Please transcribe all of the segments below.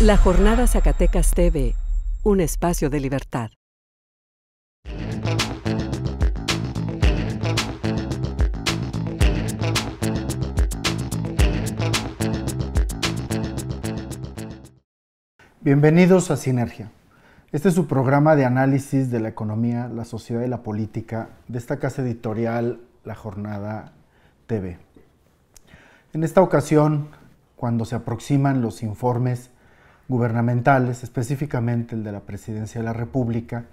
La Jornada Zacatecas TV, un espacio de libertad. Bienvenidos a Sinergia. Este es su programa de análisis de la economía, la sociedad y la política de esta casa editorial, La Jornada TV. En esta ocasión, cuando se aproximan los informes gubernamentales, específicamente el de la Presidencia de la República,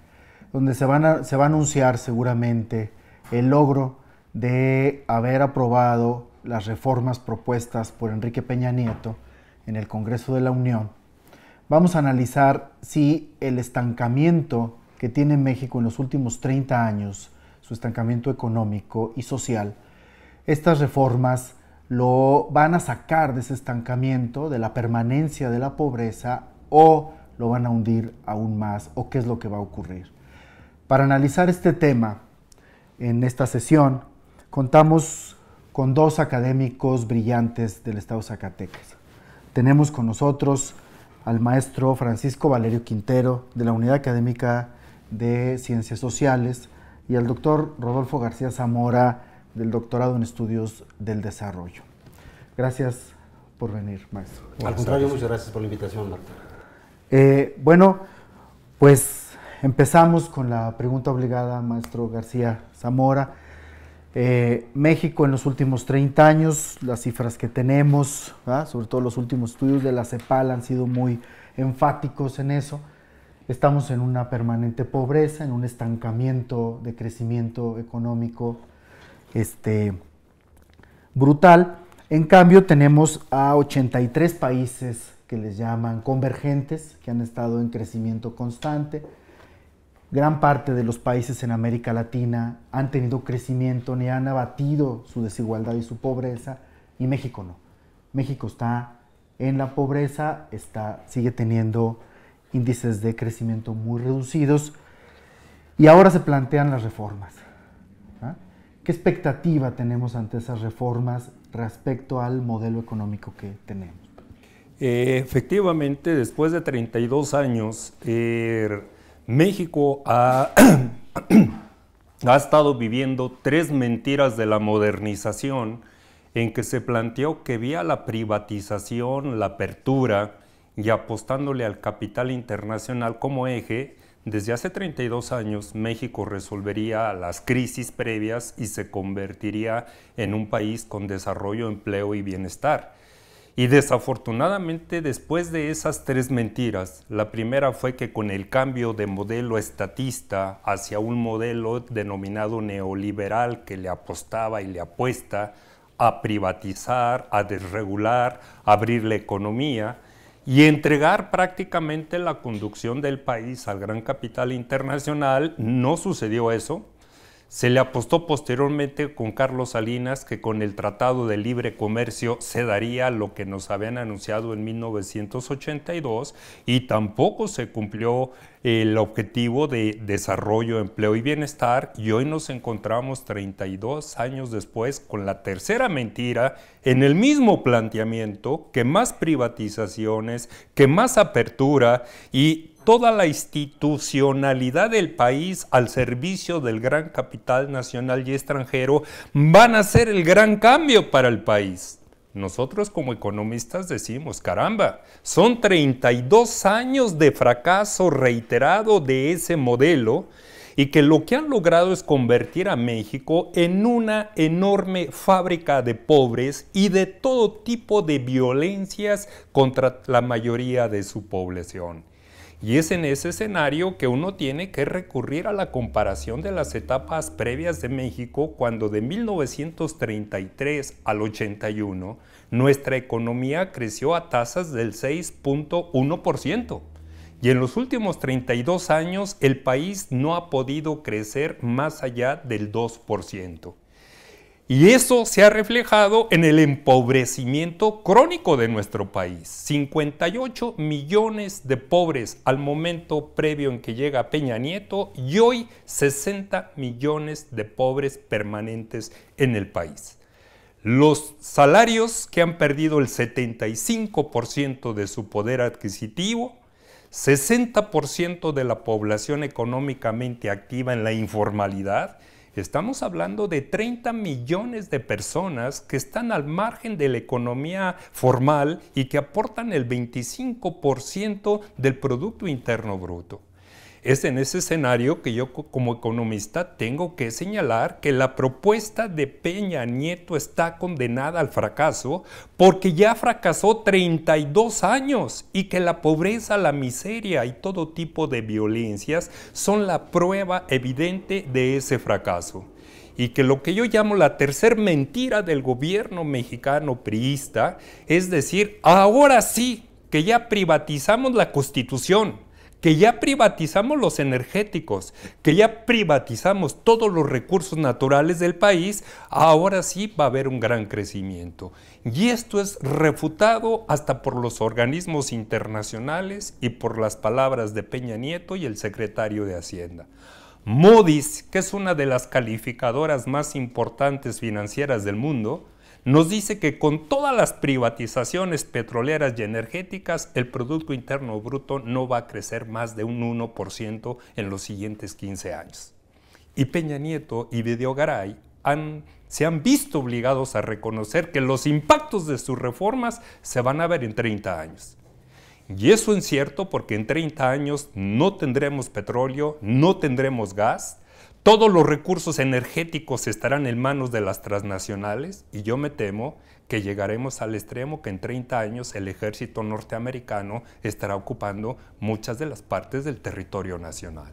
donde se, van se va a anunciar seguramente el logro de haber aprobado las reformas propuestas por Enrique Peña Nieto en el Congreso de la Unión, vamos a analizar si el estancamiento que tiene México en los últimos 30 años, su estancamiento económico y social, estas reformas lo van a sacar de ese estancamiento, de la permanencia de la pobreza, o lo van a hundir aún más, o qué es lo que va a ocurrir. Para analizar este tema en esta sesión, contamos con dos académicos brillantes del Estado Zacatecas. Tenemos con nosotros al maestro Francisco Valerio Quintero de la Unidad Académica de Ciencias Sociales y al doctor Rodolfo García Zamora del doctorado en estudios del desarrollo. Gracias por venir, maestro. Al contrario, muchas gracias por la invitación, Marta. Eh, bueno, pues empezamos con la pregunta obligada, maestro García Zamora. Eh, México en los últimos 30 años, las cifras que tenemos, sobre todo los últimos estudios de la CEPAL han sido muy enfáticos en eso. Estamos en una permanente pobreza, en un estancamiento de crecimiento económico este, brutal. En cambio, tenemos a 83 países que les llaman convergentes, que han estado en crecimiento constante. Gran parte de los países en América Latina han tenido crecimiento, ni han abatido su desigualdad y su pobreza, y México no. México está en la pobreza, está, sigue teniendo índices de crecimiento muy reducidos, y ahora se plantean las reformas. ¿Qué expectativa tenemos ante esas reformas respecto al modelo económico que tenemos? Eh, efectivamente, después de 32 años, eh, México ha estado viviendo tres mentiras de la modernización en que se planteó que vía la privatización, la apertura y apostándole al capital internacional como eje, desde hace 32 años, México resolvería las crisis previas y se convertiría en un país con desarrollo, empleo y bienestar. Y desafortunadamente, después de esas tres mentiras, la primera fue que con el cambio de modelo estatista hacia un modelo denominado neoliberal que le apostaba y le apuesta a privatizar, a desregular, a abrir la economía, y entregar prácticamente la conducción del país al gran capital internacional. No sucedió eso. Se le apostó posteriormente con Carlos Salinas que con el Tratado de Libre Comercio se daría lo que nos habían anunciado en 1982 y tampoco se cumplió el objetivo de desarrollo, empleo y bienestar y hoy nos encontramos 32 años después con la tercera mentira en el mismo planteamiento que más privatizaciones, que más apertura y toda la institucionalidad del país al servicio del gran capital nacional y extranjero van a ser el gran cambio para el país. Nosotros como economistas decimos, caramba, son 32 años de fracaso reiterado de ese modelo y que lo que han logrado es convertir a México en una enorme fábrica de pobres y de todo tipo de violencias contra la mayoría de su población. Y es en ese escenario que uno tiene que recurrir a la comparación de las etapas previas de México cuando de 1933 al 81 nuestra economía creció a tasas del 6.1%. Y en los últimos 32 años el país no ha podido crecer más allá del 2%. Y eso se ha reflejado en el empobrecimiento crónico de nuestro país. 58 millones de pobres al momento previo en que llega Peña Nieto y hoy 60 millones de pobres permanentes en el país. Los salarios que han perdido el 75% de su poder adquisitivo, 60% de la población económicamente activa en la informalidad, Estamos hablando de 30 millones de personas que están al margen de la economía formal y que aportan el 25% del Producto Interno Bruto. Es en ese escenario que yo como economista tengo que señalar que la propuesta de Peña Nieto está condenada al fracaso porque ya fracasó 32 años y que la pobreza, la miseria y todo tipo de violencias son la prueba evidente de ese fracaso y que lo que yo llamo la tercer mentira del gobierno mexicano priista es decir, ahora sí que ya privatizamos la constitución que ya privatizamos los energéticos, que ya privatizamos todos los recursos naturales del país, ahora sí va a haber un gran crecimiento. Y esto es refutado hasta por los organismos internacionales y por las palabras de Peña Nieto y el secretario de Hacienda. MODIS, que es una de las calificadoras más importantes financieras del mundo, nos dice que con todas las privatizaciones petroleras y energéticas, el Producto Interno Bruto no va a crecer más de un 1% en los siguientes 15 años. Y Peña Nieto y Videogaray se han visto obligados a reconocer que los impactos de sus reformas se van a ver en 30 años. Y eso es cierto porque en 30 años no tendremos petróleo, no tendremos gas, todos los recursos energéticos estarán en manos de las transnacionales y yo me temo que llegaremos al extremo que en 30 años el ejército norteamericano estará ocupando muchas de las partes del territorio nacional.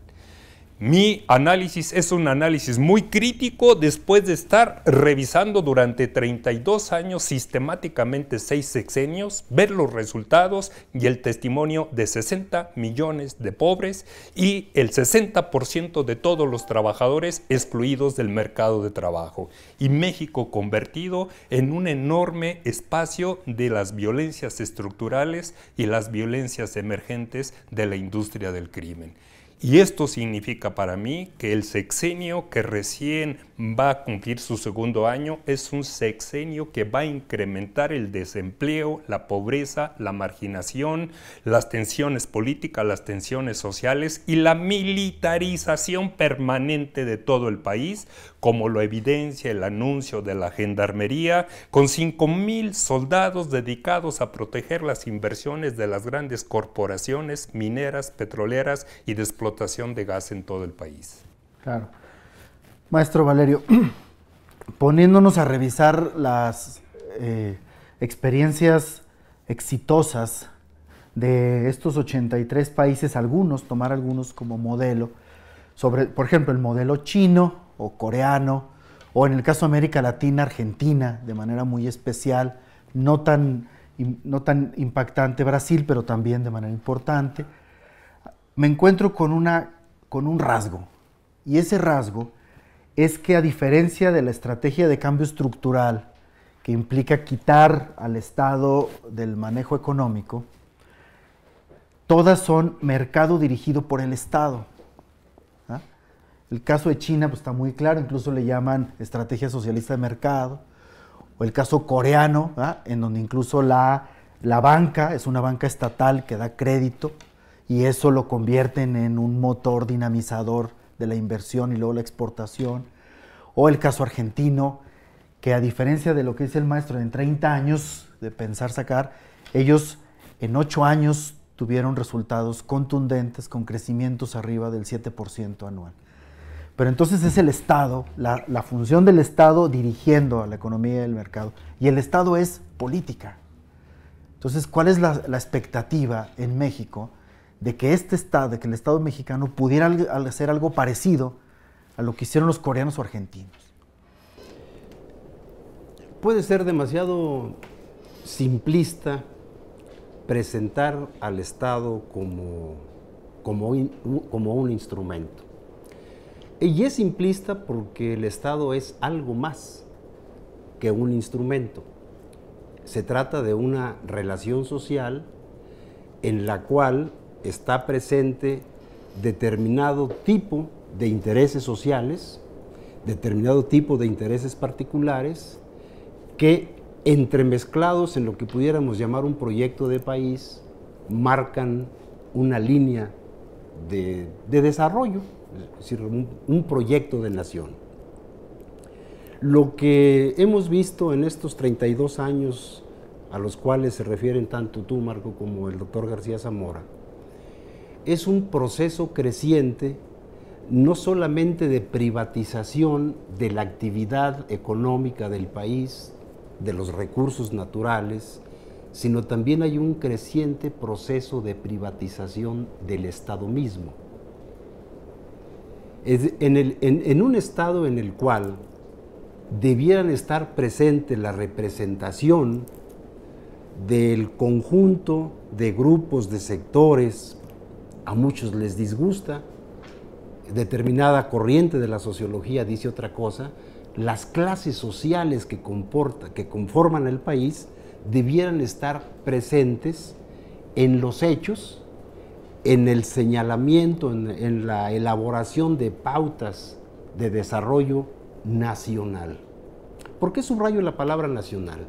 Mi análisis es un análisis muy crítico después de estar revisando durante 32 años sistemáticamente seis sexenios, ver los resultados y el testimonio de 60 millones de pobres y el 60% de todos los trabajadores excluidos del mercado de trabajo. Y México convertido en un enorme espacio de las violencias estructurales y las violencias emergentes de la industria del crimen. Y esto significa para mí que el sexenio que recién va a cumplir su segundo año es un sexenio que va a incrementar el desempleo, la pobreza, la marginación, las tensiones políticas, las tensiones sociales y la militarización permanente de todo el país, como lo evidencia el anuncio de la gendarmería, con mil soldados dedicados a proteger las inversiones de las grandes corporaciones mineras, petroleras y de de gas en todo el país. Claro. Maestro Valerio, poniéndonos a revisar las eh, experiencias exitosas de estos 83 países, algunos, tomar algunos como modelo, sobre, por ejemplo, el modelo chino o coreano, o en el caso de América Latina, Argentina, de manera muy especial, no tan, no tan impactante Brasil, pero también de manera importante me encuentro con, una, con un rasgo. Y ese rasgo es que a diferencia de la estrategia de cambio estructural, que implica quitar al Estado del manejo económico, todas son mercado dirigido por el Estado. ¿ah? El caso de China pues, está muy claro, incluso le llaman estrategia socialista de mercado. O el caso coreano, ¿ah? en donde incluso la, la banca es una banca estatal que da crédito y eso lo convierten en un motor dinamizador de la inversión y luego la exportación. O el caso argentino, que a diferencia de lo que dice el maestro, en 30 años de pensar sacar, ellos en 8 años tuvieron resultados contundentes con crecimientos arriba del 7% anual. Pero entonces es el Estado, la, función del Estado dirigiendo a la economía y el mercado. Y el Estado es política. Entonces, ¿cuál es la expectativa en México? de que este Estado, de que el Estado mexicano pudiera hacer algo parecido a lo que hicieron los coreanos o argentinos? Puede ser demasiado simplista presentar al Estado como, como un instrumento. Y es simplista porque el Estado es algo más que un instrumento. Se trata de una relación social en la cual está presente determinado tipo de intereses sociales, determinado tipo de intereses particulares, que entremezclados en lo que pudiéramos llamar un proyecto de país, marcan una línea de, desarrollo, es decir, un, un proyecto de nación. Lo que hemos visto en estos 32 años a los cuales se refieren tanto tú, Marco, como el doctor García Zamora, es un proceso creciente no solamente de privatización de la actividad económica del país, de los recursos naturales, sino también hay un creciente proceso de privatización del Estado mismo. En, un Estado en el cual debieran estar presente la representación del conjunto de grupos, de sectores a muchos les disgusta, determinada corriente de la sociología dice otra cosa, las clases sociales que, que conforman el país debieran estar presentes en los hechos, en el señalamiento, en, en la elaboración de pautas de desarrollo nacional. ¿Por qué subrayo la palabra nacional?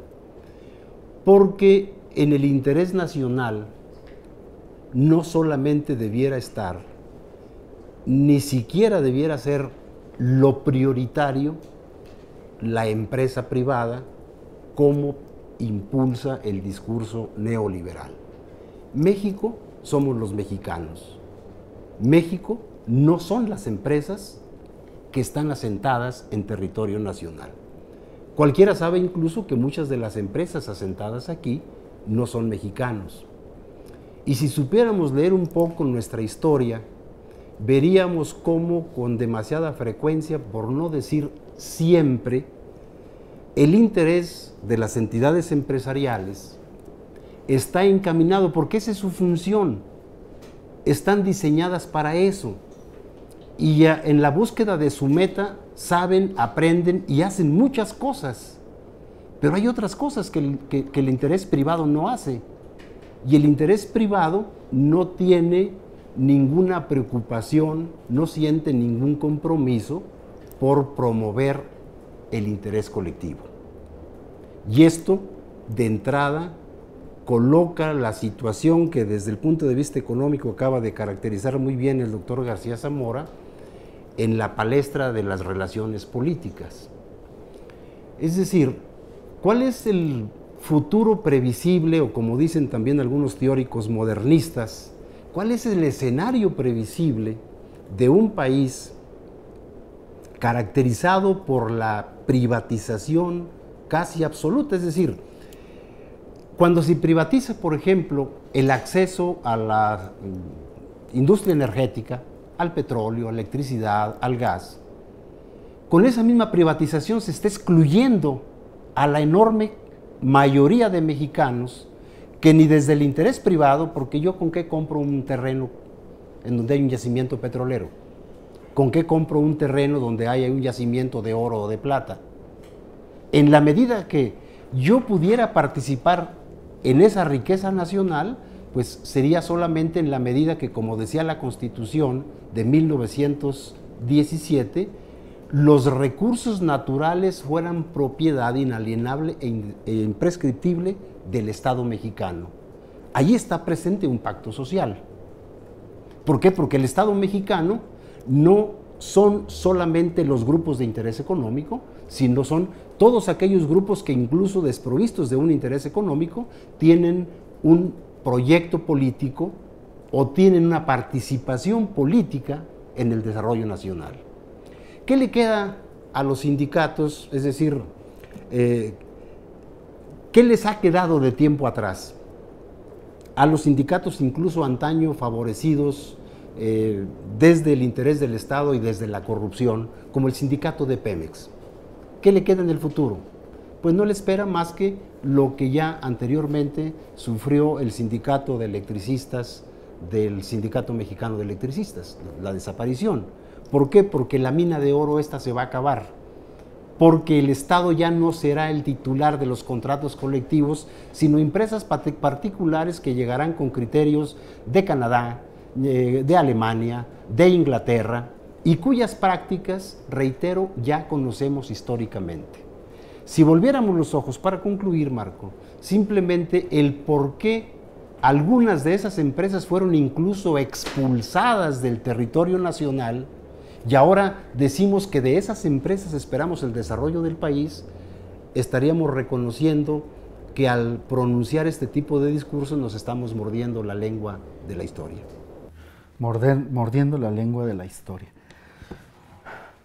Porque en el interés nacional no solamente debiera estar, ni siquiera debiera ser lo prioritario la empresa privada como impulsa el discurso neoliberal. México somos los mexicanos. México no son las empresas que están asentadas en territorio nacional. Cualquiera sabe incluso que muchas de las empresas asentadas aquí no son mexicanos, y si supiéramos leer un poco nuestra historia, veríamos cómo con demasiada frecuencia, por no decir siempre, el interés de las entidades empresariales está encaminado, porque esa es su función, están diseñadas para eso. Y en la búsqueda de su meta saben, aprenden y hacen muchas cosas. Pero hay otras cosas que el interés privado no hace. Y el interés privado no tiene ninguna preocupación, no siente ningún compromiso por promover el interés colectivo. Y esto, de entrada, coloca la situación que desde el punto de vista económico acaba de caracterizar muy bien el doctor García Zamora en la palestra de las relaciones políticas. Es decir, ¿cuál es el futuro previsible o como dicen también algunos teóricos modernistas, cuál es el escenario previsible de un país caracterizado por la privatización casi absoluta, es decir, cuando se privatiza, por ejemplo, el acceso a la industria energética, al petróleo, a la electricidad, al gas, con esa misma privatización se está excluyendo a la enorme mayoría de mexicanos que ni desde el interés privado, porque yo con qué compro un terreno en donde hay un yacimiento petrolero, con qué compro un terreno donde hay un yacimiento de oro o de plata. En la medida que yo pudiera participar en esa riqueza nacional, pues sería solamente en la medida que, como decía la Constitución de 1917, los recursos naturales fueran propiedad inalienable e, e imprescriptible del Estado mexicano. Ahí está presente un pacto social. ¿Por qué? Porque el Estado mexicano no son solamente los grupos de interés económico, sino son todos aquellos grupos que incluso desprovistos de un interés económico tienen un proyecto político o tienen una participación política en el desarrollo nacional. ¿Qué le queda a los sindicatos? Es decir, eh, ¿qué les ha quedado de tiempo atrás? A los sindicatos incluso antaño favorecidos eh, desde el interés del Estado y desde la corrupción, como el sindicato de Pemex. ¿Qué le queda en el futuro? Pues no le espera más que lo que ya anteriormente sufrió el sindicato de electricistas del Sindicato Mexicano de Electricistas, la desaparición. ¿Por qué? Porque la mina de oro esta se va a acabar, porque el Estado ya no será el titular de los contratos colectivos, sino empresas particulares que llegarán con criterios de Canadá, eh, de Alemania, de Inglaterra, y cuyas prácticas, reitero, ya conocemos históricamente. Si volviéramos los ojos para concluir, Marco, simplemente el por qué algunas de esas empresas fueron incluso expulsadas del territorio nacional, y ahora decimos que de esas empresas esperamos el desarrollo del país, estaríamos reconociendo que al pronunciar este tipo de discursos nos estamos mordiendo la lengua de la historia. mordiendo la lengua de la historia.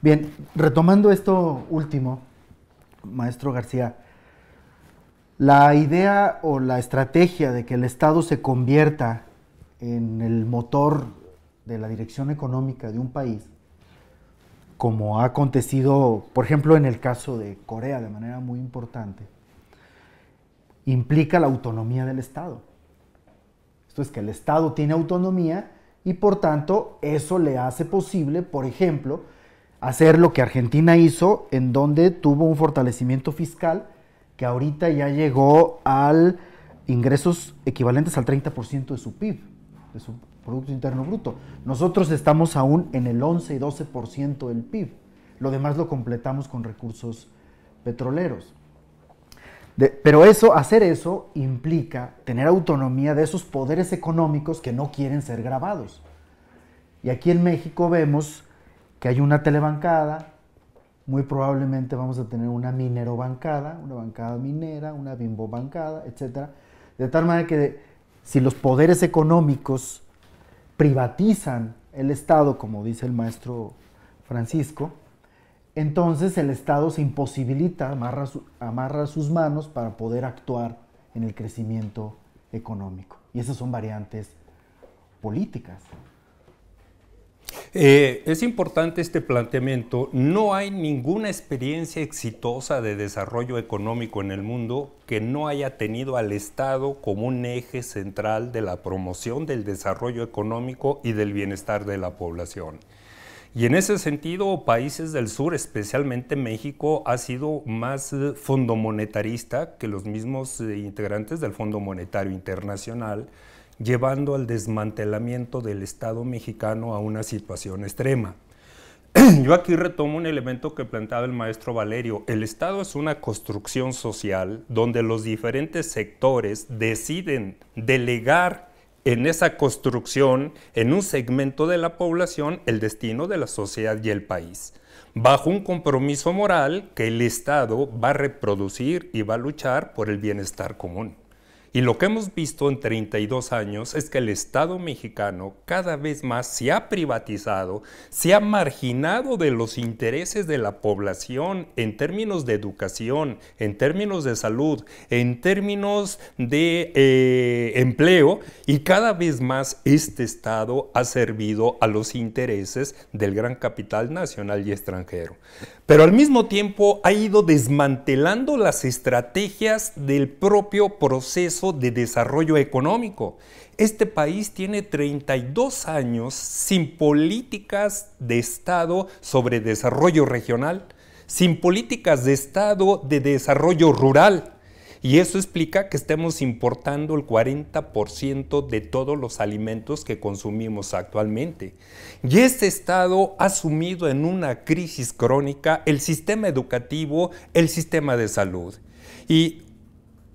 Bien, retomando esto último, maestro García, la idea o la estrategia de que el Estado se convierta en el motor de la dirección económica de un país como ha acontecido, por ejemplo, en el caso de Corea de manera muy importante, implica la autonomía del Estado. Esto es que el Estado tiene autonomía y por tanto eso le hace posible, por ejemplo, hacer lo que Argentina hizo en donde tuvo un fortalecimiento fiscal que ahorita ya llegó al ingresos equivalentes al 30% de su PIB, Producto Interno Bruto. Nosotros estamos aún en el 11 y 12% del PIB. Lo demás lo completamos con recursos petroleros. pero eso, hacer eso implica tener autonomía de esos poderes económicos que no quieren ser grabados. Y aquí en México vemos que hay una telebancada, muy probablemente vamos a tener una minerobancada, una bancada minera, una bimbo bancada, etc. De tal manera que si los poderes económicos privatizan el Estado, como dice el maestro Francisco, entonces el Estado se imposibilita, amarra, sus manos para poder actuar en el crecimiento económico. Y esas son variantes políticas. Eh, es importante este planteamiento. No hay ninguna experiencia exitosa de desarrollo económico en el mundo que no haya tenido al Estado como un eje central de la promoción del desarrollo económico y del bienestar de la población. Y en ese sentido, países del sur, especialmente México, ha sido más eh, fondomonetarista que los mismos eh, integrantes del Fondo Monetario Internacional llevando al desmantelamiento del Estado mexicano a una situación extrema. Yo aquí retomo un elemento que planteaba el maestro Valerio. El Estado es una construcción social donde los diferentes sectores deciden delegar en esa construcción, en un segmento de la población, el destino de la sociedad y el país, bajo un compromiso moral que el Estado va a reproducir y va a luchar por el bienestar común. Y lo que hemos visto en 32 años es que el Estado mexicano cada vez más se ha privatizado, se ha marginado de los intereses de la población en términos de educación, en términos de salud, en términos de eh, empleo y cada vez más este Estado ha servido a los intereses del gran capital nacional y extranjero. Pero al mismo tiempo ha ido desmantelando las estrategias del propio proceso de desarrollo económico. Este país tiene 32 años sin políticas de Estado sobre desarrollo regional, sin políticas de Estado de desarrollo rural. Y eso explica que estemos importando el 40% de todos los alimentos que consumimos actualmente. Y este Estado ha sumido en una crisis crónica el sistema educativo, el sistema de salud. Y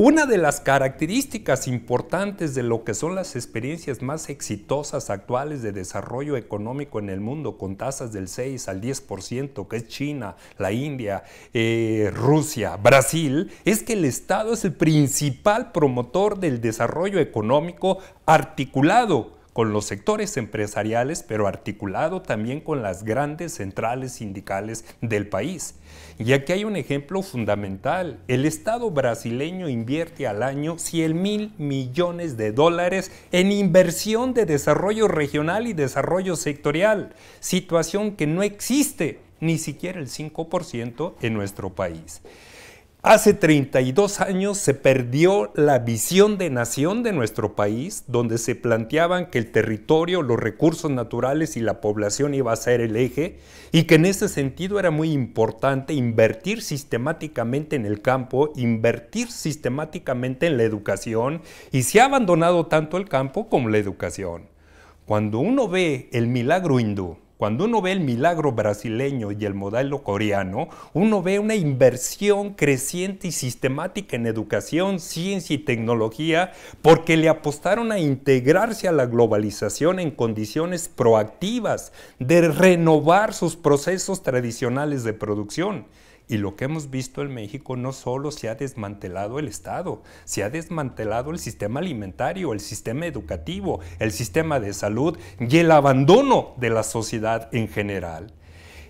una de las características importantes de lo que son las experiencias más exitosas actuales de desarrollo económico en el mundo, con tasas del 6 al 10%, que es China, la India, eh, Rusia, Brasil, es que el Estado es el principal promotor del desarrollo económico articulado con los sectores empresariales, pero articulado también con las grandes centrales sindicales del país. Y aquí hay un ejemplo fundamental. El Estado brasileño invierte al año 100 mil millones de dólares en inversión de desarrollo regional y desarrollo sectorial, situación que no existe ni siquiera el 5% en nuestro país. Hace 32 años se perdió la visión de nación de nuestro país, donde se planteaban que el territorio, los recursos naturales y la población iba a ser el eje, y que en ese sentido era muy importante invertir sistemáticamente en el campo, invertir sistemáticamente en la educación, y se ha abandonado tanto el campo como la educación. Cuando uno ve el milagro hindú, cuando uno ve el milagro brasileño y el modelo coreano, uno ve una inversión creciente y sistemática en educación, ciencia y tecnología, porque le apostaron a integrarse a la globalización en condiciones proactivas, de renovar sus procesos tradicionales de producción. Y lo que hemos visto en México no solo se ha desmantelado el Estado, se ha desmantelado el sistema alimentario, el sistema educativo, el sistema de salud y el abandono de la sociedad en general.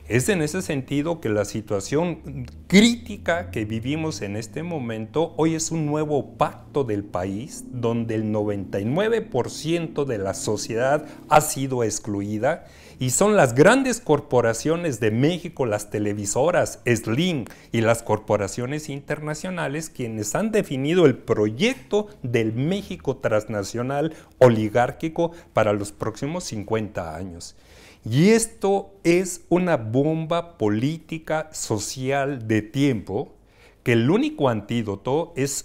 Es en ese sentido que la situación crítica que vivimos en este momento hoy es un nuevo pacto del país donde el 99% de la sociedad ha sido excluida y son las grandes corporaciones de México, las televisoras, Slim y las corporaciones internacionales quienes han definido el proyecto del México transnacional oligárquico para los próximos 50 años. Y esto es una bomba política social de tiempo que el único antídoto es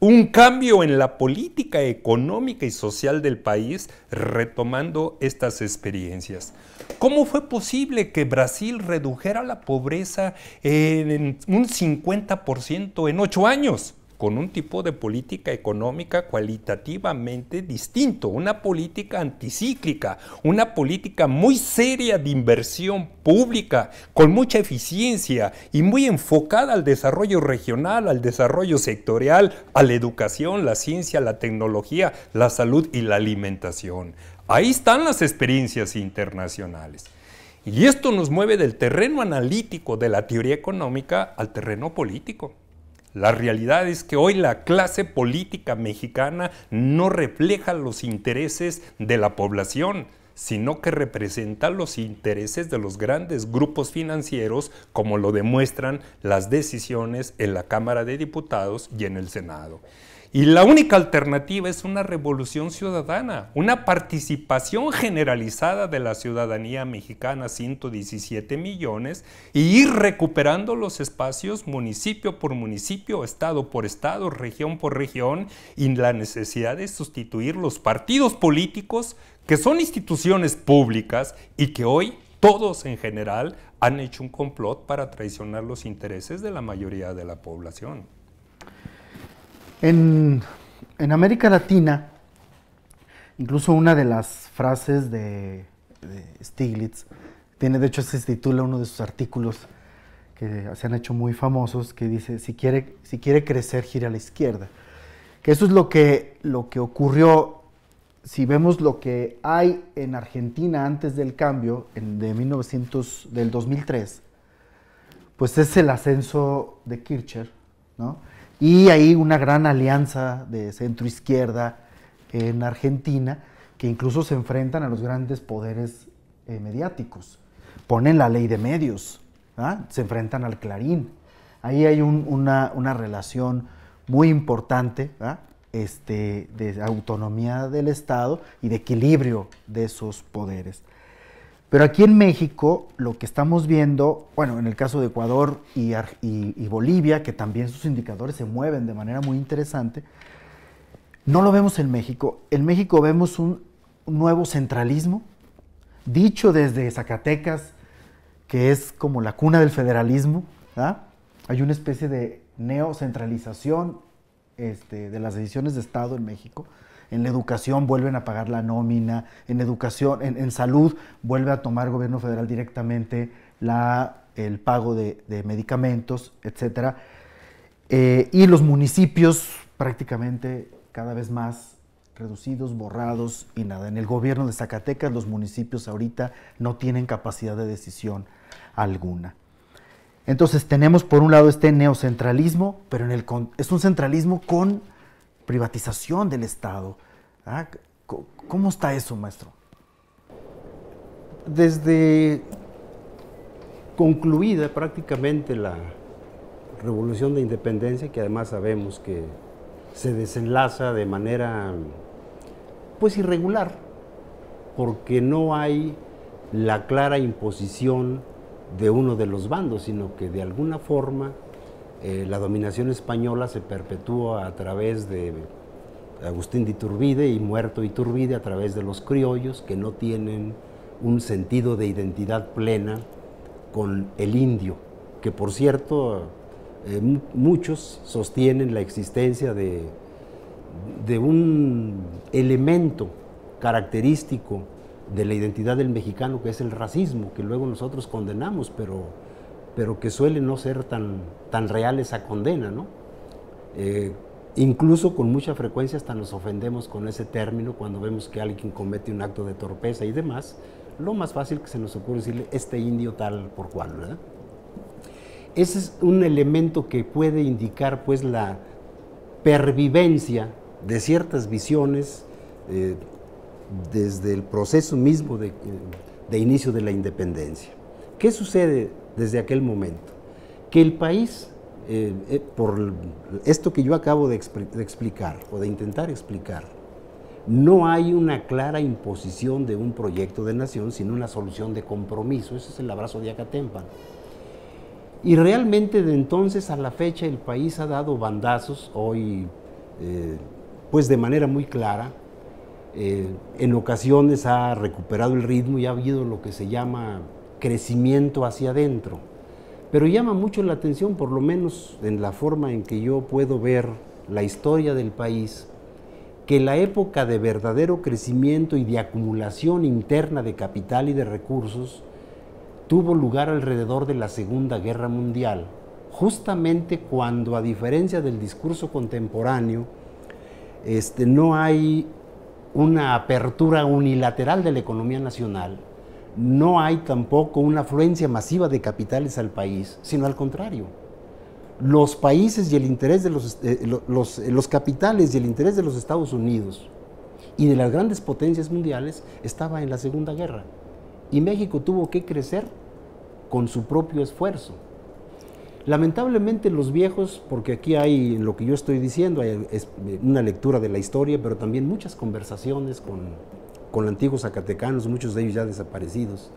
un cambio en la política económica y social del país retomando estas experiencias. ¿Cómo fue posible que Brasil redujera la pobreza en un 50% en ocho años? con un tipo de política económica cualitativamente distinto, una política anticíclica, una política muy seria de inversión pública, con mucha eficiencia y muy enfocada al desarrollo regional, al desarrollo sectorial, a la educación, la ciencia, la tecnología, la salud y la alimentación. Ahí están las experiencias internacionales. Y esto nos mueve del terreno analítico de la teoría económica al terreno político. La realidad es que hoy la clase política mexicana no refleja los intereses de la población, sino que representa los intereses de los grandes grupos financieros, como lo demuestran las decisiones en la Cámara de Diputados y en el Senado. Y la única alternativa es una revolución ciudadana, una participación generalizada de la ciudadanía mexicana, 117 millones, e ir recuperando los espacios municipio por municipio, estado por estado, región por región, y la necesidad de sustituir los partidos políticos, que son instituciones públicas y que hoy todos en general han hecho un complot para traicionar los intereses de la mayoría de la población. En, América Latina, incluso una de las frases de, Stiglitz, tiene, de hecho se titula uno de sus artículos que se han hecho muy famosos, que dice, si quiere, si quiere crecer, gira a la izquierda. Que eso es lo que, lo que ocurrió, si vemos lo que hay en Argentina antes del cambio, en, de 1900, del 2003, pues es el ascenso de Kircher, ¿no? y ahí una gran alianza de centro-izquierda en Argentina, que incluso se enfrentan a los grandes poderes eh, mediáticos. Ponen la ley de medios, ¿ah? se enfrentan al Clarín. Ahí hay una, relación muy importante ¿ah? este, de autonomía del Estado y de equilibrio de esos poderes. Pero aquí en México lo que estamos viendo, bueno, en el caso de Ecuador y, y, Bolivia, que también sus indicadores se mueven de manera muy interesante, no lo vemos en México. En México vemos un nuevo centralismo, dicho desde Zacatecas, que es como la cuna del federalismo, ¿ah? hay una especie de neocentralización este, de las decisiones de Estado en México en la educación vuelven a pagar la nómina, en educación, en, salud vuelve a tomar gobierno federal directamente la, el pago de, medicamentos, etc. Eh, y los municipios prácticamente cada vez más reducidos, borrados y nada. En el gobierno de Zacatecas los municipios ahorita no tienen capacidad de decisión alguna. Entonces tenemos por un lado este neocentralismo, pero en el, es un centralismo con privatización del Estado. Ah, ¿Cómo está eso, maestro? Desde concluida prácticamente la revolución de independencia, que además sabemos que se desenlaza de manera pues irregular, porque no hay la clara imposición de uno de los bandos, sino que de alguna forma eh, la dominación española se perpetúa a través de Agustín de Iturbide y muerto Iturbide a través de los criollos que no tienen un sentido de identidad plena con el indio, que por cierto eh, muchos sostienen la existencia de, de un elemento característico de la identidad del mexicano que es el racismo, que luego nosotros condenamos, pero pero que suele no ser tan, tan real esa condena, ¿no? Eh, incluso con mucha frecuencia hasta nos ofendemos con ese término cuando vemos que alguien comete un acto de torpeza y demás. Lo más fácil que se nos ocurre decirle, este indio tal por cual, Ese es un elemento que puede indicar pues la pervivencia de ciertas visiones eh, desde el proceso mismo de inicio de la independencia. ¿Qué sucede desde aquel momento? Que el país, eh, eh, por esto que yo acabo de, explicar o de intentar explicar, no hay una clara imposición de un proyecto de nación, sino una solución de compromiso. Ese es el abrazo de Acatempa. Y realmente de entonces a la fecha el país ha dado bandazos, hoy eh, pues de manera muy clara. en ocasiones ha recuperado el ritmo y ha habido lo que se llama crecimiento hacia adentro. Pero llama mucho la atención, por lo menos en la forma en que yo puedo ver la historia del país, que la época de verdadero crecimiento y de acumulación interna de capital y de recursos tuvo lugar alrededor de la Segunda Guerra Mundial, justamente cuando, a diferencia del discurso contemporáneo, este, no hay una apertura unilateral de la economía nacional, no hay tampoco una afluencia masiva de capitales al país, sino al contrario. Los países y el interés de los, eh, eh, los, capitales y el interés de los Estados Unidos y de las grandes potencias mundiales estaba en la Segunda Guerra. Y México tuvo que crecer con su propio esfuerzo. Lamentablemente los viejos, porque aquí hay, lo que yo estoy diciendo, hay eh, una lectura de la historia, pero también muchas conversaciones con, con antiguos zacatecanos, muchos de ellos ya desaparecidos,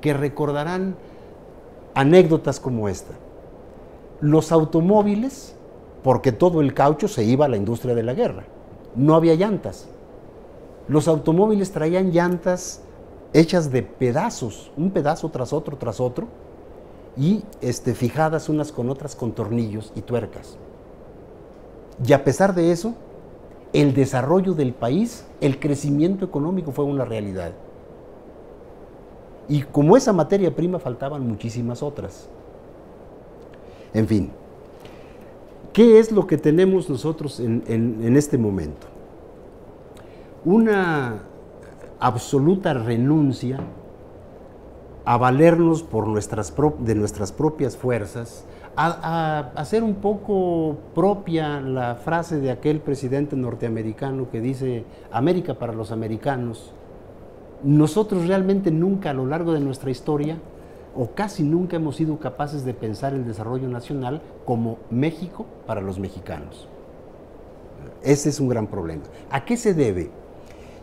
que recordarán anécdotas como esta. Los automóviles, porque todo el caucho se iba a la industria de la guerra, no había llantas. Los automóviles traían llantas hechas de pedazos, un pedazo tras otro, tras otro, y este, fijadas unas con otras con tornillos y tuercas. Y a pesar de eso, el desarrollo del país, el crecimiento económico fue una realidad. Y como esa materia prima faltaban muchísimas otras. En fin, ¿qué es lo que tenemos nosotros en, este momento? Una absoluta renuncia a valernos por nuestras de nuestras propias fuerzas, a, hacer un poco propia la frase de aquel presidente norteamericano que dice América para los americanos, nosotros realmente nunca a lo largo de nuestra historia o casi nunca hemos sido capaces de pensar el desarrollo nacional como México para los mexicanos. Ese es un gran problema. ¿A qué se debe?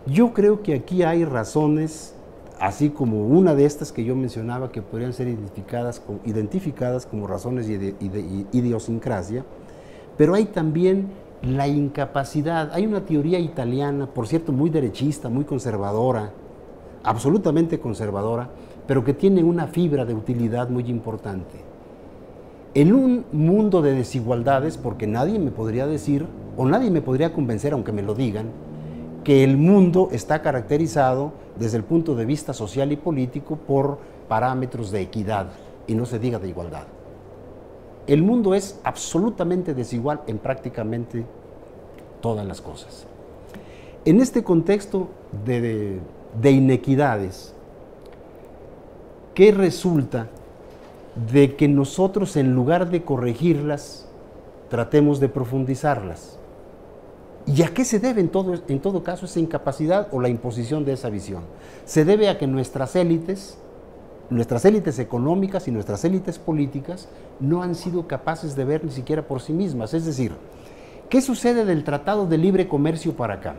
Yo creo que aquí hay razones así como una de estas que yo mencionaba que podrían ser identificadas, identificadas como razones de idiosincrasia, pero hay también la incapacidad. Hay una teoría italiana, por cierto, muy derechista, muy conservadora, absolutamente conservadora, pero que tiene una fibra de utilidad muy importante. En un mundo de desigualdades, porque nadie me podría decir, o nadie me podría convencer, aunque me lo digan, que el mundo está caracterizado desde el punto de vista social y político por parámetros de equidad y no se diga de igualdad. El mundo es absolutamente desigual en prácticamente todas las cosas. En este contexto de, inequidades, ¿qué resulta de que nosotros en lugar de corregirlas, tratemos de profundizarlas? ¿Y a qué se debe en todo, caso esa incapacidad o la imposición de esa visión? Se debe a que nuestras élites, nuestras élites económicas y nuestras élites políticas no han sido capaces de ver ni siquiera por sí mismas. Es decir, ¿qué sucede del Tratado de Libre Comercio para acá?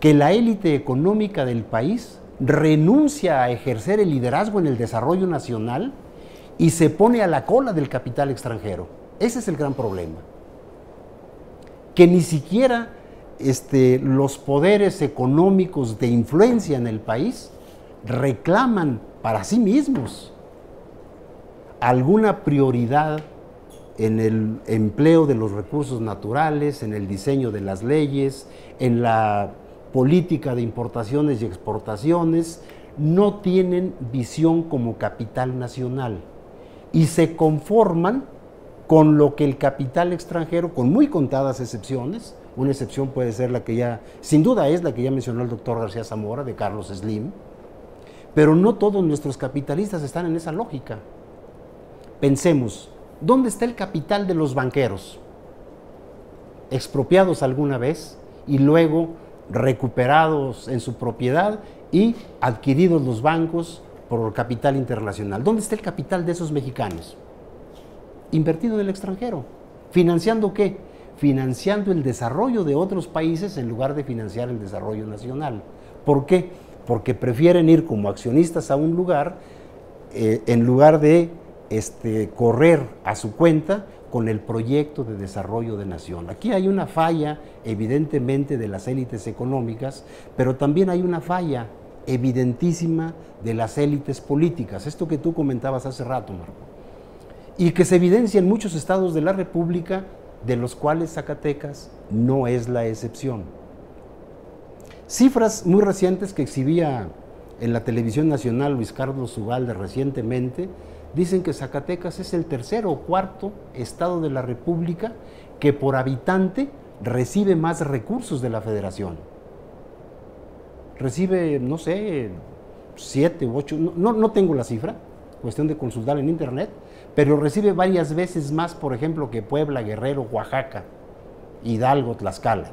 Que la élite económica del país renuncia a ejercer el liderazgo en el desarrollo nacional y se pone a la cola del capital extranjero. Ese es el gran problema que ni siquiera este, los poderes económicos de influencia en el país reclaman para sí mismos alguna prioridad en el empleo de los recursos naturales, en el diseño de las leyes, en la política de importaciones y exportaciones, no tienen visión como capital nacional y se conforman con lo que el capital extranjero, con muy contadas excepciones, una excepción puede ser la que ya, sin duda es la que ya mencionó el doctor García Zamora de Carlos Slim, pero no todos nuestros capitalistas están en esa lógica. Pensemos, ¿dónde está el capital de los banqueros? Expropiados alguna vez y luego recuperados en su propiedad y adquiridos los bancos por capital internacional. ¿Dónde está el capital de esos mexicanos? invertido en el extranjero. ¿Financiando qué? Financiando el desarrollo de otros países en lugar de financiar el desarrollo nacional. ¿Por qué? Porque prefieren ir como accionistas a un lugar eh, en lugar de este, correr a su cuenta con el proyecto de desarrollo de nación. Aquí hay una falla evidentemente de las élites económicas, pero también hay una falla evidentísima de las élites políticas. Esto que tú comentabas hace rato, Marco y que se evidencia en muchos estados de la República, de los cuales Zacatecas no es la excepción. Cifras muy recientes que exhibía en la televisión nacional Luis Carlos Ugalde recientemente, dicen que Zacatecas es el tercer o cuarto estado de la República que por habitante recibe más recursos de la federación. Recibe, no sé, siete u ocho, no, no tengo la cifra, cuestión de consultar en internet, pero recibe varias veces más, por ejemplo, que Puebla, Guerrero, Oaxaca, Hidalgo, Tlaxcala.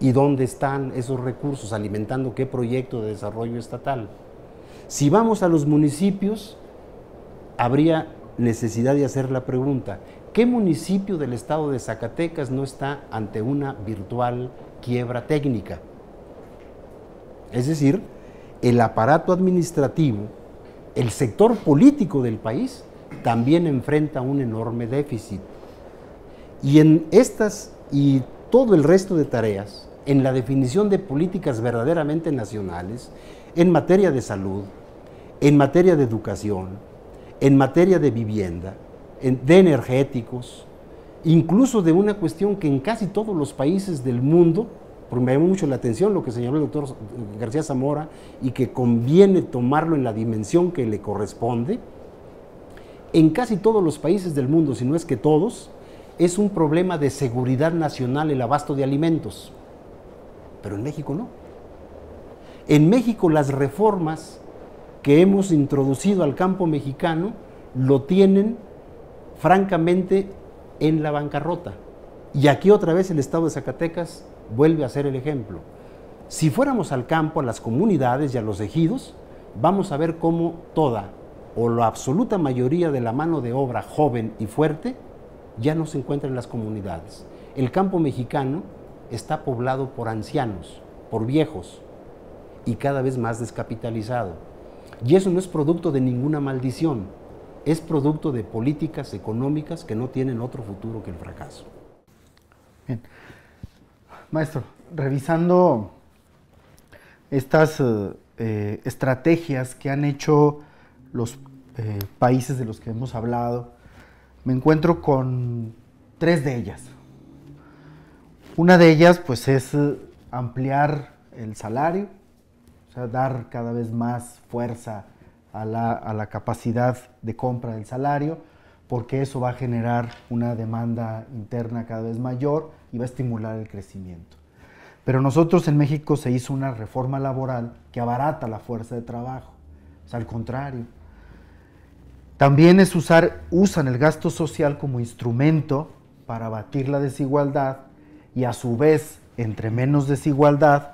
¿Y, dónde están esos recursos? ¿Alimentando qué proyecto de desarrollo estatal? Si vamos a los municipios, habría necesidad de hacer la pregunta, ¿qué municipio del estado de Zacatecas no está ante una virtual quiebra técnica? Es decir, el aparato administrativo el sector político del país también enfrenta un enorme déficit. Y en estas y todo el resto de tareas, en la definición de políticas verdaderamente nacionales, en materia de salud, en materia de educación, en materia de vivienda, de energéticos, incluso de una cuestión que en casi todos los países del mundo porque me llamó mucho la atención lo que señaló el doctor García Zamora y que conviene tomarlo en la dimensión que le corresponde, en casi todos los países del mundo, si no es que todos, es un problema de seguridad nacional el abasto de alimentos, pero en México no. En México las reformas que hemos introducido al campo mexicano lo tienen francamente en la bancarrota. Y aquí otra vez el Estado de Zacatecas vuelve a ser el ejemplo. Si fuéramos al campo, a las comunidades y a los ejidos, vamos a ver cómo toda o la absoluta mayoría de la mano de obra joven y fuerte ya no se encuentra en las comunidades. El campo mexicano está poblado por ancianos, por viejos y cada vez más descapitalizado. Y eso no es producto de ninguna maldición, es producto de políticas económicas que no tienen otro futuro que el fracaso. Maestro, revisando estas eh, eh, estrategias que han hecho los eh, países de los que hemos hablado, me encuentro con tres de ellas. Una de ellas pues es ampliar el salario, o sea, dar cada vez más fuerza a la, a la, capacidad de compra del salario, porque eso va a generar una demanda interna cada vez mayor y va a estimular el crecimiento. Pero nosotros en México se hizo una reforma laboral que abarata la fuerza de trabajo. O sea, al contrario. También es usar, usan el gasto social como instrumento para abatir la desigualdad y a su vez, entre menos desigualdad,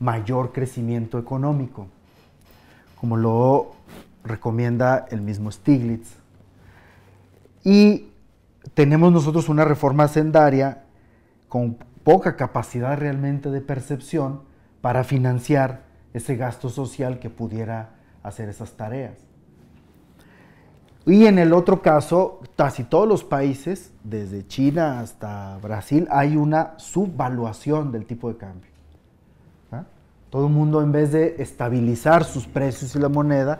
mayor crecimiento económico, como lo recomienda el mismo Stiglitz. Y tenemos nosotros una reforma hacendaria con poca capacidad realmente de percepción para financiar ese gasto social que pudiera hacer esas tareas. Y en el otro caso, casi todos los países, desde China hasta Brasil, hay una subvaluación del tipo de cambio. Todo el mundo, en vez de estabilizar sus precios y la moneda,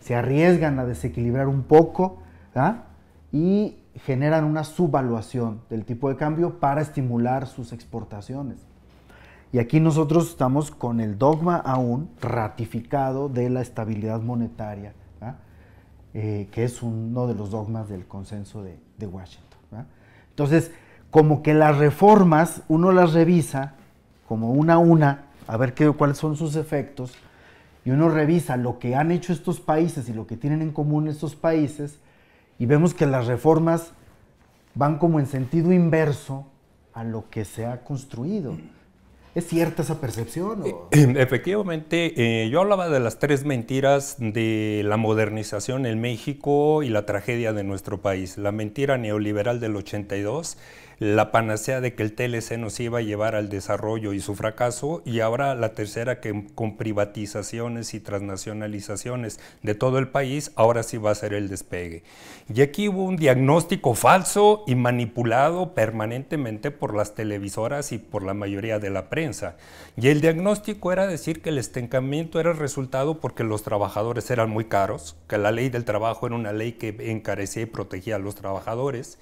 se arriesgan a desequilibrar un poco y generan una subvaluación del tipo de cambio para estimular sus exportaciones. Y aquí nosotros estamos con el dogma aún ratificado de la estabilidad monetaria, ¿ah? eh, que es uno de los dogmas del consenso de, Washington. ¿ah? Entonces, como que las reformas uno las revisa como una a una, a ver qué, cuáles son sus efectos, y uno revisa lo que han hecho estos países y lo que tienen en común estos países, y vemos que las reformas van como en sentido inverso a lo que se ha construido. ¿Es cierta esa percepción? Eh, em, efectivamente, eh, yo hablaba de las tres mentiras de la modernización en México y la tragedia de nuestro país. La mentira neoliberal del 82, la panacea de que el TLC nos iba a llevar al desarrollo y su fracaso, y ahora la tercera que con privatizaciones y transnacionalizaciones de todo el país, ahora sí va a ser el despegue. Y aquí hubo un diagnóstico falso y manipulado permanentemente por las televisoras y por la mayoría de la prensa. Y el diagnóstico era decir que el estancamiento era resultado porque los trabajadores eran muy caros, que la ley del trabajo era una ley que encarecía y protegía a los trabajadores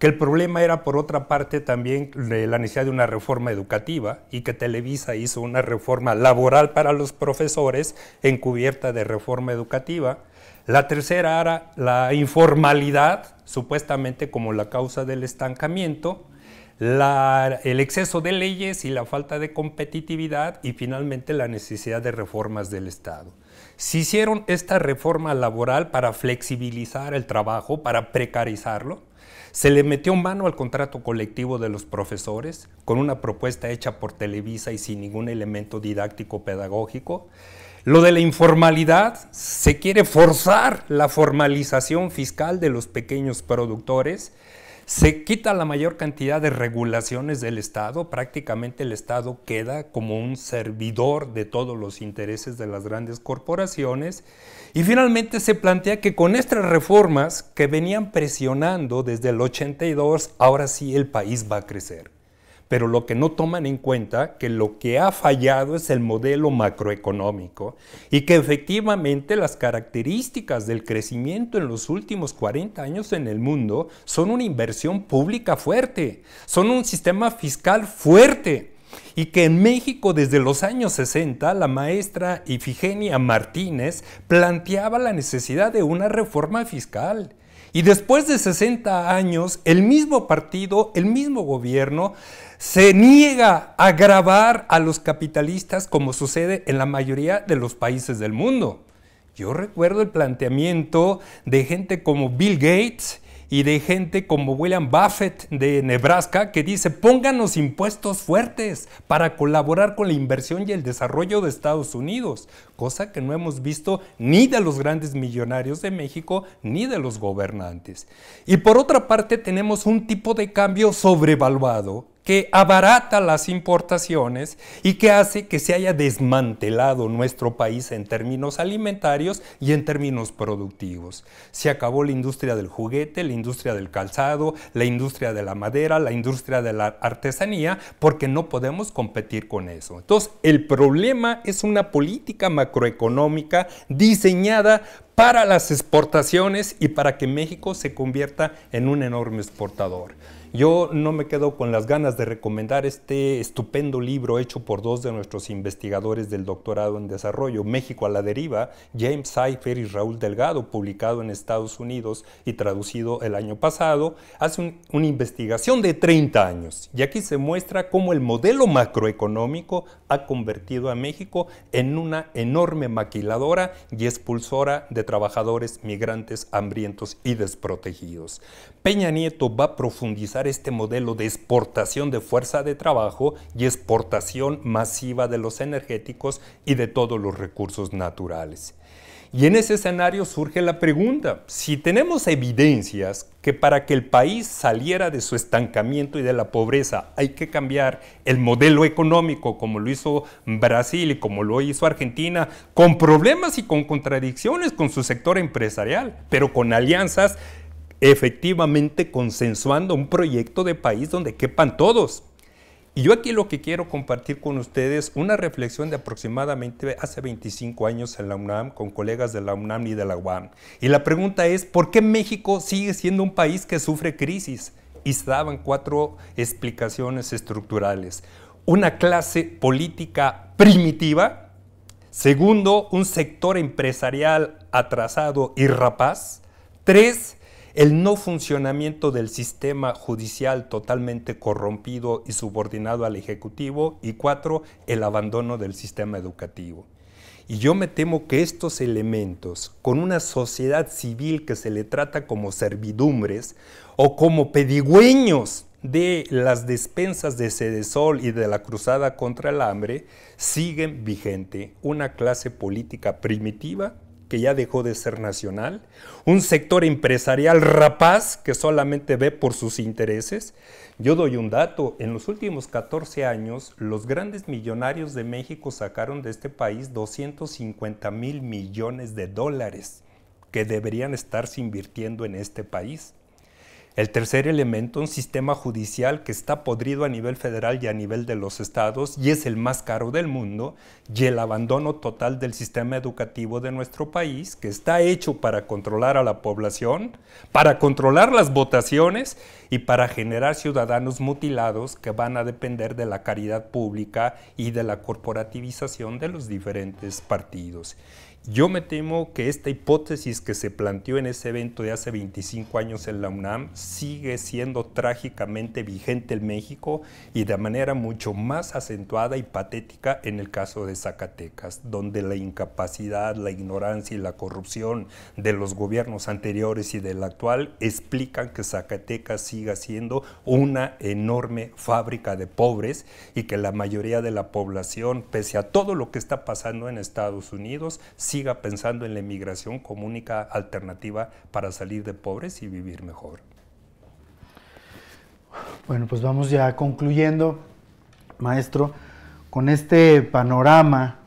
que el problema era por otra parte también la necesidad de una reforma educativa y que Televisa hizo una reforma laboral para los profesores encubierta de reforma educativa. La tercera era la informalidad, supuestamente como la causa del estancamiento, el exceso de leyes y la falta de competitividad y finalmente la necesidad de reformas del Estado. Se hicieron esta reforma laboral para flexibilizar el trabajo, para precarizarlo, se le metió mano al contrato colectivo de los profesores con una propuesta hecha por Televisa y sin ningún elemento didáctico pedagógico. Lo de la informalidad, se quiere forzar la formalización fiscal de los pequeños productores se quita la mayor cantidad de regulaciones del Estado, prácticamente el Estado queda como un servidor de todos los intereses de las grandes corporaciones y finalmente se plantea que con estas reformas que venían presionando desde el 82, ahora sí el país va a crecer pero lo que no toman en cuenta que lo que ha fallado es el modelo macroeconómico y que efectivamente las características del crecimiento en los últimos 40 años en el mundo son una inversión pública fuerte, son un sistema fiscal fuerte y que en México desde los años 60 la maestra Ifigenia Martínez planteaba la necesidad de una reforma fiscal y después de 60 años, el mismo partido, el mismo gobierno, se niega a grabar a los capitalistas como sucede en la mayoría de los países del mundo. Yo recuerdo el planteamiento de gente como Bill Gates y de gente como William Buffett de Nebraska que dice, pónganos impuestos fuertes para colaborar con la inversión y el desarrollo de Estados Unidos, cosa que no hemos visto ni de los grandes millonarios de México ni de los gobernantes. Y por otra parte tenemos un tipo de cambio sobrevaluado que abarata las importaciones y que hace que se haya desmantelado nuestro país en términos alimentarios y en términos productivos. Se acabó la industria del juguete, la industria del calzado, la industria de la madera, la industria de la artesanía, porque no podemos competir con eso. Entonces, el problema es una política macroeconómica diseñada para las exportaciones y para que México se convierta en un enorme exportador. Yo no me quedo con las ganas de recomendar este estupendo libro hecho por dos de nuestros investigadores del doctorado en desarrollo, México a la deriva, James Seifer y Raúl Delgado, publicado en Estados Unidos y traducido el año pasado, hace una investigación de 30 años. Y aquí se muestra cómo el modelo macroeconómico ha convertido a México en una enorme maquiladora y expulsora de trabajadores migrantes hambrientos y desprotegidos. Peña Nieto va a profundizar este modelo de exportación de fuerza de trabajo y exportación masiva de los energéticos y de todos los recursos naturales. Y en ese escenario surge la pregunta, si tenemos evidencias que para que el país saliera de su estancamiento y de la pobreza hay que cambiar el modelo económico como lo hizo Brasil y como lo hizo Argentina, con problemas y con contradicciones con su sector empresarial, pero con alianzas efectivamente consensuando un proyecto de país donde quepan todos. Y yo aquí lo que quiero compartir con ustedes, una reflexión de aproximadamente hace 25 años en la UNAM, con colegas de la UNAM y de la UAM. Y la pregunta es, ¿por qué México sigue siendo un país que sufre crisis? Y se daban cuatro explicaciones estructurales. Una clase política primitiva. Segundo, un sector empresarial atrasado y rapaz. Tres, el no funcionamiento del sistema judicial totalmente corrompido y subordinado al Ejecutivo y cuatro, el abandono del sistema educativo. Y yo me temo que estos elementos, con una sociedad civil que se le trata como servidumbres o como pedigüeños de las despensas de Sedesol y de la cruzada contra el hambre, siguen vigente una clase política primitiva que ya dejó de ser nacional, un sector empresarial rapaz que solamente ve por sus intereses. Yo doy un dato, en los últimos 14 años los grandes millonarios de México sacaron de este país 250 mil millones de dólares que deberían estarse invirtiendo en este país. El tercer elemento, un sistema judicial que está podrido a nivel federal y a nivel de los estados y es el más caro del mundo, y el abandono total del sistema educativo de nuestro país, que está hecho para controlar a la población, para controlar las votaciones y para generar ciudadanos mutilados que van a depender de la caridad pública y de la corporativización de los diferentes partidos. Yo me temo que esta hipótesis que se planteó en ese evento de hace 25 años en la UNAM sigue siendo trágicamente vigente en México y de manera mucho más acentuada y patética en el caso de Zacatecas, donde la incapacidad, la ignorancia y la corrupción de los gobiernos anteriores y del actual explican que Zacatecas siga siendo una enorme fábrica de pobres y que la mayoría de la población, pese a todo lo que está pasando en Estados Unidos, siga pensando en la inmigración como única alternativa para salir de pobres y vivir mejor. Bueno, pues vamos ya concluyendo, maestro, con este panorama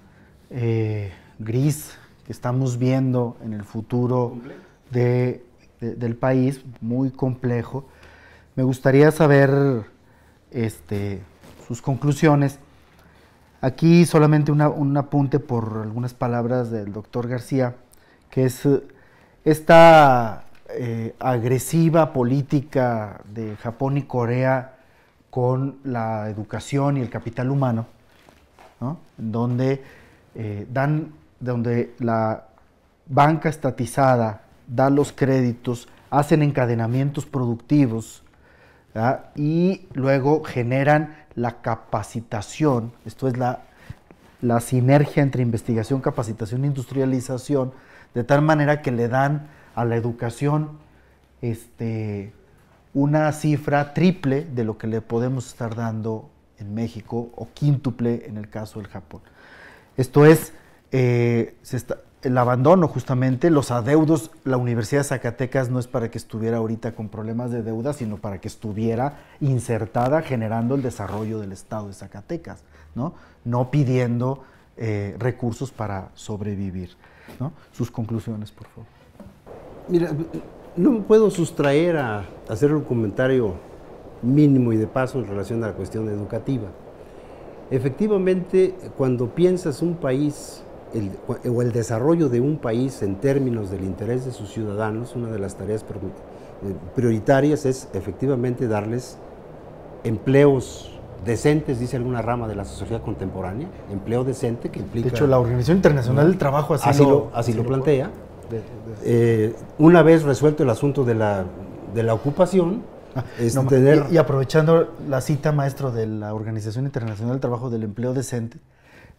eh, gris que estamos viendo en el futuro del país, muy complejo. Me gustaría saber este, sus conclusiones Aquí solamente un apunte por algunas palabras del doctor García, que es eh, esta eh, agresiva política de Japón y Corea con la educación y el capital humano, donde, eh, dan, donde la banca estatizada da los créditos, hacen encadenamientos productivos y luego generan la capacitación, esto es la, sinergia entre investigación, capacitación e industrialización, de tal manera que le dan a la educación este, una cifra triple de lo que le podemos estar dando en México o quíntuple en el caso del Japón. Esto es, eh, el abandono justamente, los adeudos, la Universidad de Zacatecas no es para que estuviera ahorita con problemas de deuda, sino para que estuviera insertada generando el desarrollo del Estado de Zacatecas, no, no pidiendo eh, recursos para sobrevivir. Sus conclusiones, por favor. Mira, no me puedo sustraer a hacer un comentario mínimo y de paso en relación a la cuestión educativa. Efectivamente, cuando piensas un país o el desarrollo de un país en términos del interés de sus ciudadanos, una de las tareas eh, prioritarias es efectivamente darles empleos decentes, dice alguna rama de la sociedad contemporánea, empleo decente que implica... De hecho, la Organización Internacional del Trabajo así, lo, plantea. Eh, una vez resuelto el asunto de la, ocupación, ah, y, aprovechando la cita, maestro, de la Organización Internacional del Trabajo del Empleo Decente,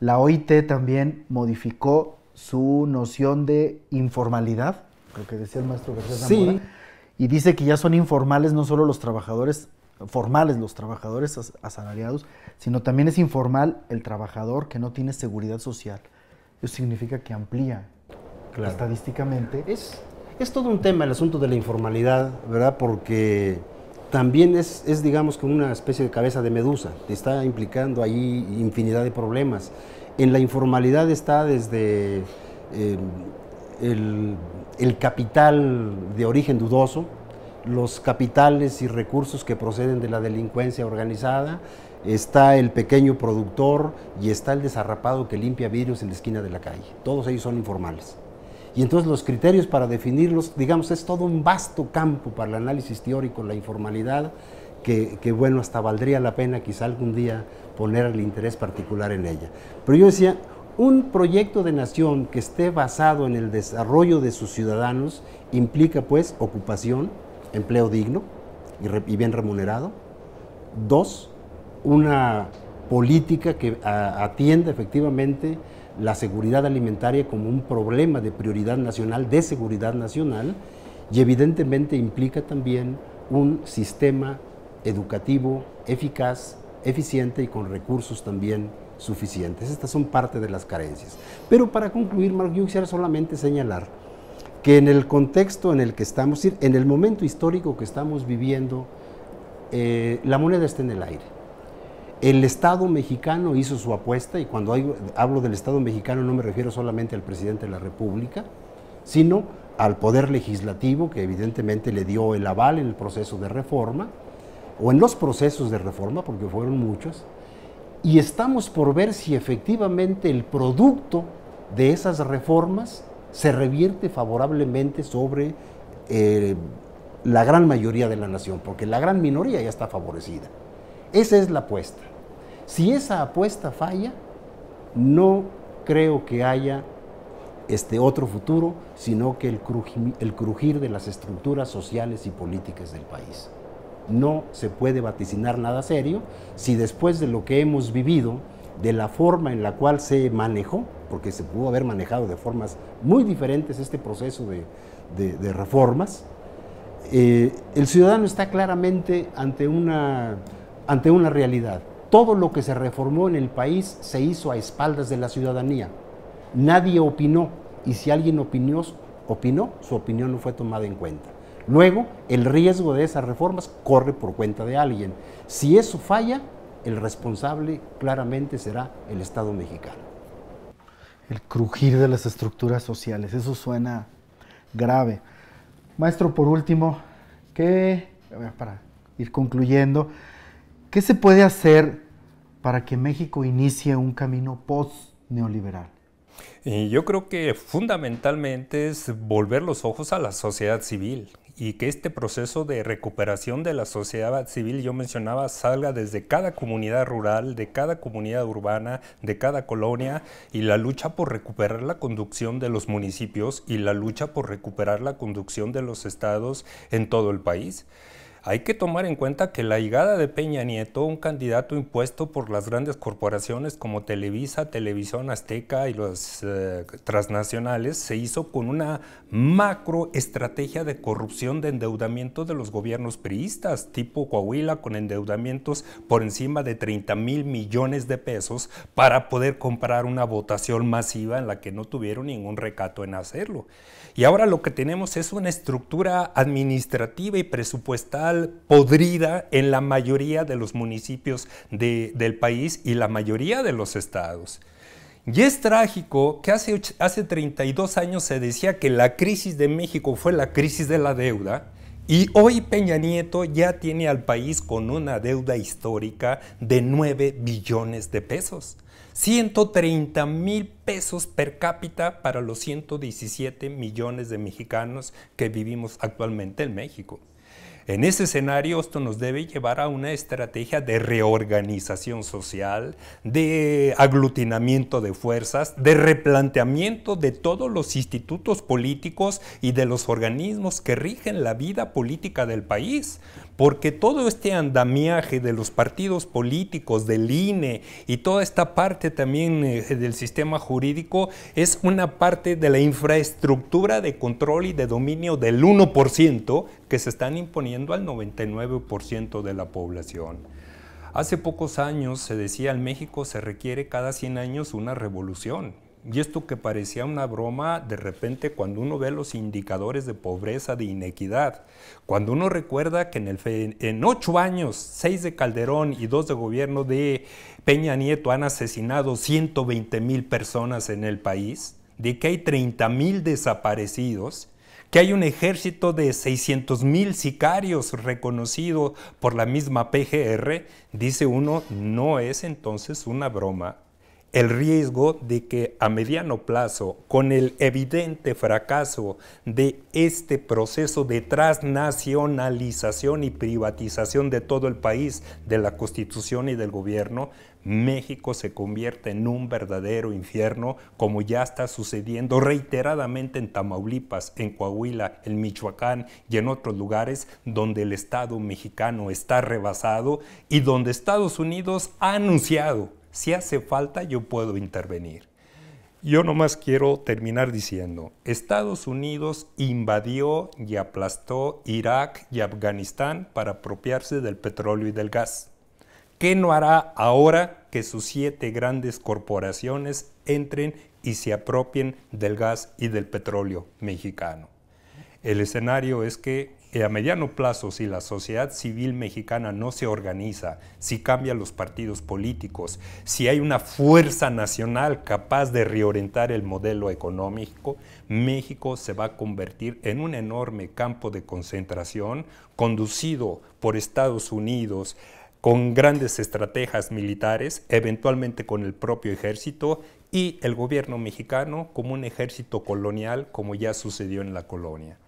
la OIT también modificó su noción de informalidad, creo que decía el maestro García Zamora, y dice que ya son informales no solo los trabajadores formales, los trabajadores asalariados, sino también es informal el trabajador que no tiene seguridad social. Eso significa que amplía estadísticamente. Es, es todo un tema el asunto de la informalidad, ¿verdad? Porque también es, digamos como una especie de cabeza de medusa, está implicando ahí infinidad de problemas. En la informalidad está desde eh, el, capital de origen dudoso, los capitales y recursos que proceden de la delincuencia organizada, está el pequeño productor y está el desarrapado que limpia vidrios en la esquina de la calle. Todos ellos son informales. Y entonces los criterios para definirlos, digamos, es todo un vasto campo para el análisis teórico, la informalidad, que, bueno, hasta valdría la pena quizá algún día poner el interés particular en ella. Pero yo decía, un proyecto de nación que esté basado en el desarrollo de sus ciudadanos implica pues ocupación, empleo digno y, bien remunerado. Dos, una política que atienda efectivamente la seguridad alimentaria como un problema de prioridad nacional, de seguridad nacional, y evidentemente implica también un sistema educativo eficaz, eficiente y con recursos también suficientes. Estas son parte de las carencias. Pero para concluir, Mark, yo quisiera solamente señalar que en el contexto en el que estamos, en el momento histórico que estamos viviendo, eh, la moneda está en el aire. El Estado mexicano hizo su apuesta, y cuando hablo del Estado mexicano no me refiero solamente al presidente de la República, sino al Poder Legislativo, que evidentemente le dio el aval en el proceso de reforma, o en los procesos de reforma, porque fueron muchos, y estamos por ver si efectivamente el producto de esas reformas se revierte favorablemente sobre eh, la gran mayoría de la nación, porque la gran minoría ya está favorecida. Esa es la apuesta. Si esa apuesta falla, no creo que haya este otro futuro, sino que el crujir, de las estructuras sociales y políticas del país. No se puede vaticinar nada serio si después de lo que hemos vivido, de la forma en la cual se manejó, porque se pudo haber manejado de formas muy diferentes este proceso de, reformas, eh, el ciudadano está claramente ante una ante una realidad. Todo lo que se reformó en el país se hizo a espaldas de la ciudadanía. Nadie opinó y si alguien opinó, opinó su opinión no fue tomada en cuenta. Luego, el riesgo de esas reformas corre por cuenta de alguien. Si eso falla, el responsable claramente será el Estado mexicano. El crujir de las estructuras sociales, eso suena grave. Maestro, por último, que, para ir concluyendo, ¿Qué se puede hacer para que México inicie un camino post-neoliberal? yo creo que fundamentalmente es volver los ojos a la sociedad civil y que este proceso de recuperación de la sociedad civil, yo mencionaba, salga desde cada comunidad rural, de cada comunidad urbana, de cada colonia, y la lucha por recuperar la conducción de los municipios y la lucha por recuperar la conducción de los estados en todo el país. Hay que tomar en cuenta que la llegada de Peña Nieto, un candidato impuesto por las grandes corporaciones como Televisa, Televisión Azteca y los eh, transnacionales, se hizo con una macro estrategia de corrupción de endeudamiento de los gobiernos priistas, tipo Coahuila, con endeudamientos por encima de 30 mil millones de pesos para poder comprar una votación masiva en la que no tuvieron ningún recato en hacerlo. Y ahora lo que tenemos es una estructura administrativa y presupuestal podrida en la mayoría de los municipios del país y la mayoría de los estados. Y es trágico que hace, hace 32 años se decía que la crisis de México fue la crisis de la deuda y hoy Peña Nieto ya tiene al país con una deuda histórica de 9 billones de pesos. 130 mil pesos per cápita para los 117 millones de mexicanos que vivimos actualmente en México. En ese escenario esto nos debe llevar a una estrategia de reorganización social, de aglutinamiento de fuerzas, de replanteamiento de todos los institutos políticos y de los organismos que rigen la vida política del país, porque todo este andamiaje de los partidos políticos, del INE y toda esta parte también eh, del sistema jurídico es una parte de la infraestructura de control y de dominio del 1% que se están imponiendo al 99% de la población. Hace pocos años se decía en México se requiere cada 100 años una revolución y esto que parecía una broma, de repente cuando uno ve los indicadores de pobreza, de inequidad, cuando uno recuerda que en, ocho años, seis de Calderón y dos de gobierno de Peña Nieto han asesinado 120 mil personas en el país, de que hay 30 mil desaparecidos, que hay un ejército de 600 mil sicarios reconocido por la misma PGR, dice uno, no es entonces una broma el riesgo de que a mediano plazo, con el evidente fracaso de este proceso de transnacionalización y privatización de todo el país, de la constitución y del gobierno, México se convierte en un verdadero infierno, como ya está sucediendo reiteradamente en Tamaulipas, en Coahuila, en Michoacán y en otros lugares donde el Estado mexicano está rebasado y donde Estados Unidos ha anunciado si hace falta, yo puedo intervenir. Yo nomás quiero terminar diciendo, Estados Unidos invadió y aplastó Irak y Afganistán para apropiarse del petróleo y del gas. ¿Qué no hará ahora que sus siete grandes corporaciones entren y se apropien del gas y del petróleo mexicano? El escenario es que a mediano plazo, si la sociedad civil mexicana no se organiza, si cambian los partidos políticos, si hay una fuerza nacional capaz de reorientar el modelo económico, México se va a convertir en un enorme campo de concentración conducido por Estados Unidos con grandes estrategias militares, eventualmente con el propio ejército y el gobierno mexicano como un ejército colonial como ya sucedió en la colonia.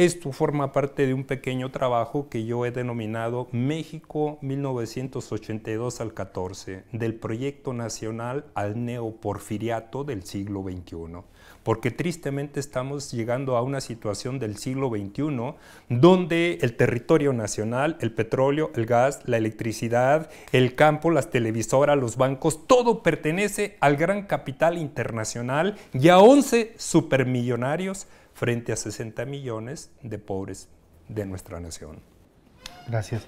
Esto forma parte de un pequeño trabajo que yo he denominado México 1982 al 14, del proyecto nacional al neoporfiriato del siglo XXI, porque tristemente estamos llegando a una situación del siglo XXI donde el territorio nacional, el petróleo, el gas, la electricidad, el campo, las televisoras, los bancos, todo pertenece al gran capital internacional y a 11 supermillonarios frente a 60 millones de pobres de nuestra nación. Gracias.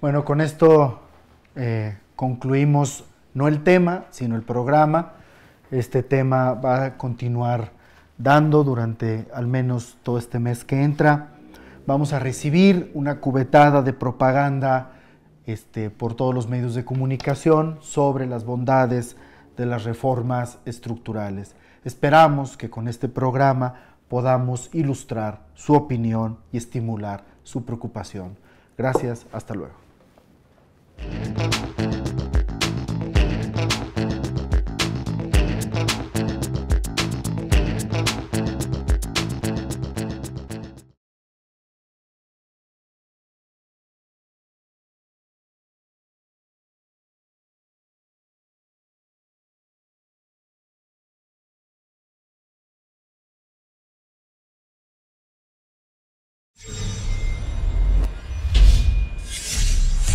Bueno, con esto eh, concluimos no el tema, sino el programa. Este tema va a continuar dando durante al menos todo este mes que entra. Vamos a recibir una cubetada de propaganda este, por todos los medios de comunicación sobre las bondades de las reformas estructurales. Esperamos que con este programa podamos ilustrar su opinión y estimular su preocupación. Gracias, hasta luego.